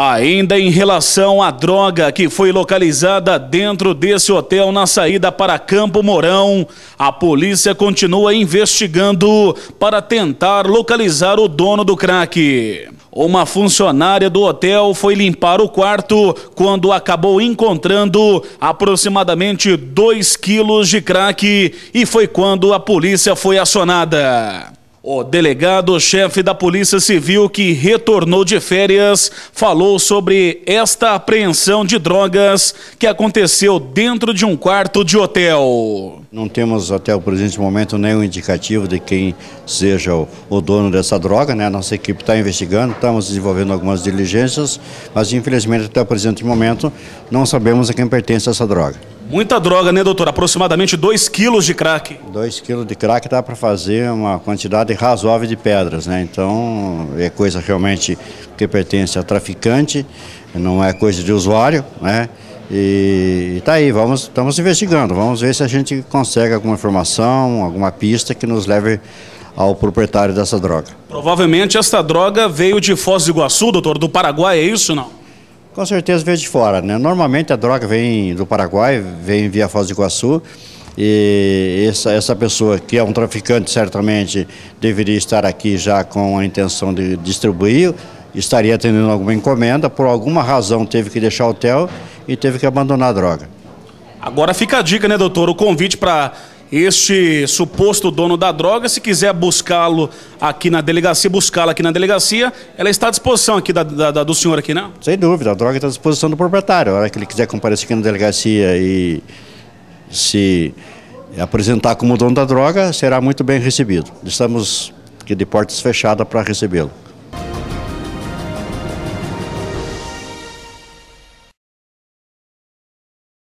Ainda em relação à droga que foi localizada dentro desse hotel na saída para Campo Mourão, a polícia continua investigando para tentar localizar o dono do crack. Uma funcionária do hotel foi limpar o quarto quando acabou encontrando aproximadamente 2 quilos de crack e foi quando a polícia foi acionada. O delegado-chefe da Polícia Civil que retornou de férias falou sobre esta apreensão de drogas que aconteceu dentro de um quarto de hotel. Não temos até o presente momento nenhum indicativo de quem seja o, dono dessa droga, né? nossa equipe está investigando, estamos desenvolvendo algumas diligências, mas infelizmente até o presente momento não sabemos a quem pertence essa droga. Muita droga, né, doutor? Aproximadamente 2 quilos de crack. 2 quilos de crack dá para fazer uma quantidade razoável de pedras, né? Então, é coisa realmente que pertence a traficante, não é coisa de usuário, né? E tá aí, vamos, estamos investigando, vamos ver se a gente consegue alguma informação, alguma pista que nos leve ao proprietário dessa droga. Provavelmente essa droga veio de Foz do Iguaçu, doutor, do Paraguai, é isso não? Com certeza veio de fora, né? Normalmente a droga vem do Paraguai, vem via Foz do Iguaçu, e essa, essa pessoa, que é um traficante, certamente deveria estar aqui já com a intenção de distribuir, estaria atendendo alguma encomenda, por alguma razão teve que deixar o hotel e teve que abandonar a droga. Agora fica a dica, né, doutor? O convite para este suposto dono da droga, se quiser buscá-lo aqui na delegacia, buscá-la aqui na delegacia, ela está à disposição aqui da, da, da, do senhor aqui, não? Né? Sem dúvida, a droga está à disposição do proprietário. A hora que ele quiser comparecer aqui na delegacia e se apresentar como dono da droga, será muito bem recebido. Estamos aqui de portas fechadas para recebê-lo.